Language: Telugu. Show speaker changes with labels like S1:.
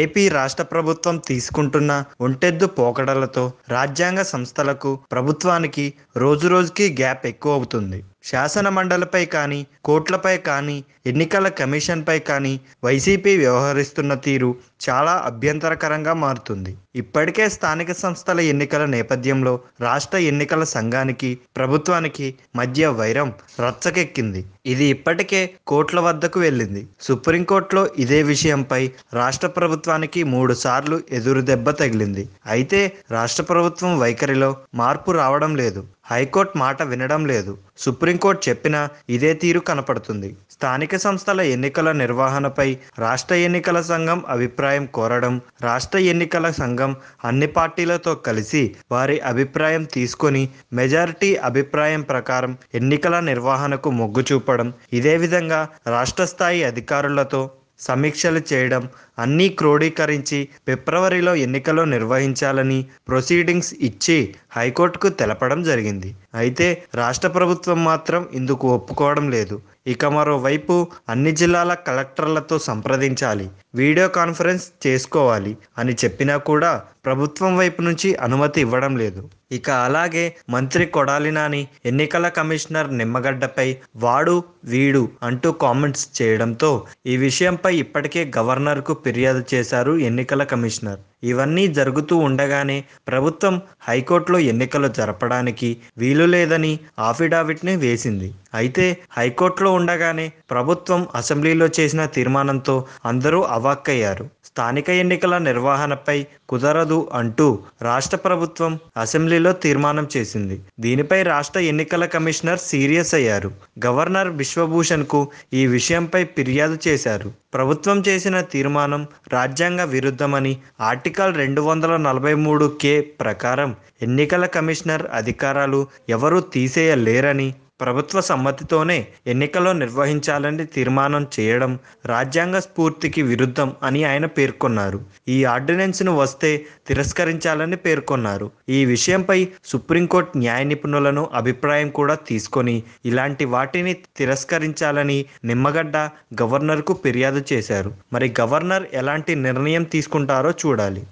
S1: ఏపీ రాష్ట్ర ప్రభుత్వం తీసుకుంటున్న ఒంటెద్దు పోకడలతో రాజ్యాంగ సంస్థలకు ప్రభుత్వానికి రోజురోజుకి గ్యాప్ ఎక్కువ అవుతుంది శాసన మండలిపై కానీ కోట్లపై కానీ ఎన్నికల కమిషన్పై కానీ వైసీపీ వ్యవహరిస్తున్న తీరు చాలా అభ్యంతరకరంగా మారుతుంది ఇప్పటికే స్థానిక సంస్థల ఎన్నికల నేపథ్యంలో రాష్ట్ర ఎన్నికల సంఘానికి ప్రభుత్వానికి మధ్య వైరం రచ్చకెక్కింది ఇది ఇప్పటికే కోర్టుల వద్దకు వెళ్ళింది సుప్రీంకోర్టులో ఇదే విషయంపై రాష్ట్ర ప్రభుత్వానికి మూడు సార్లు ఎదురు దెబ్బ తగిలింది అయితే రాష్ట్ర ప్రభుత్వం వైఖరిలో మార్పు రావడం లేదు హైకోర్టు మాట వినడం లేదు సుప్రీంకోర్టు చెప్పినా ఇదే తీరు కనపడుతుంది స్థానిక సంస్థల ఎన్నికల నిర్వహణపై రాష్ట్ర ఎన్నికల సంఘం అభిప్రాయం కోరడం రాష్ట్ర ఎన్నికల సంఘం సంఘం అన్ని పార్టీలతో కలిసి వారి అభిప్రాయం తీసుకొని మెజారిటీ అభిప్రాయం ప్రకారం ఎన్నికల నిర్వహణకు మొగ్గు చూపడం ఇదే విధంగా రాష్ట్ర స్థాయి అధికారులతో సమీక్షలు చేయడం అన్నీ క్రోడీకరించి ఫిబ్రవరిలో ఎన్నికలు నిర్వహించాలని ప్రొసీడింగ్స్ ఇచ్చి హైకోర్టుకు తెలపడం జరిగింది అయితే రాష్ట్ర ప్రభుత్వం మాత్రం ఇందుకు ఒప్పుకోవడం లేదు ఇక మరోవైపు అన్ని జిల్లాల కలెక్టర్లతో సంప్రదించాలి వీడియో కాన్ఫరెన్స్ చేసుకోవాలి అని చెప్పినా కూడా ప్రభుత్వం వైపు నుంచి అనుమతి ఇవ్వడం లేదు ఇక అలాగే మంత్రి కొడాలి నాని ఎన్నికల కమిషనర్ నిమ్మగడ్డపై వాడు వీడు అంటూ కామెంట్స్ చేయడంతో ఈ విషయంపై ఇప్పటికే గవర్నర్కు ఫిర్యాదు చేశారు ఎన్నికల కమిషనర్ ఇవన్నీ జరుగుతూ ఉండగానే ప్రభుత్వం హైకోర్టులో ఎన్నికలు జరపడానికి వీలు లేదని ఆఫిడావిట్ని వేసింది అయితే హైకోర్టులో ఉండగానే ప్రభుత్వం అసెంబ్లీలో చేసిన తీర్మానంతో అందరూ అవాక్కయ్యారు స్థానిక ఎన్నికల నిర్వహణపై కుదరదు అంటూ రాష్ట్ర ప్రభుత్వం అసెంబ్లీలో తీర్మానం చేసింది దీనిపై రాష్ట్ర ఎన్నికల కమిషనర్ సీరియస్ అయ్యారు గవర్నర్ విశ్వభూషణ్కు ఈ విషయంపై ఫిర్యాదు చేశారు ప్రభుత్వం చేసిన తీర్మానం రాజ్యాంగ విరుద్ధమని ఆర్టికల్ రెండు వందల నలభై మూడు కే ప్రకారం ఎన్నికల కమిషనర్ అధికారాలు ఎవరూ తీసేయలేరని ప్రభుత్వ సమ్మతితోనే ఎన్నికలు నిర్వహించాలని తీర్మానం చేయడం రాజ్యాంగ స్ఫూర్తికి విరుద్ధం అని ఆయన పేర్కొన్నారు ఈ ఆర్డినెన్స్ను వస్తే తిరస్కరించాలని పేర్కొన్నారు ఈ విషయంపై సుప్రీంకోర్టు న్యాయ నిపుణులను అభిప్రాయం కూడా తీసుకొని ఇలాంటి వాటిని తిరస్కరించాలని నిమ్మగడ్డ గవర్నర్కు ఫిర్యాదు చేశారు మరి గవర్నర్ ఎలాంటి నిర్ణయం తీసుకుంటారో చూడాలి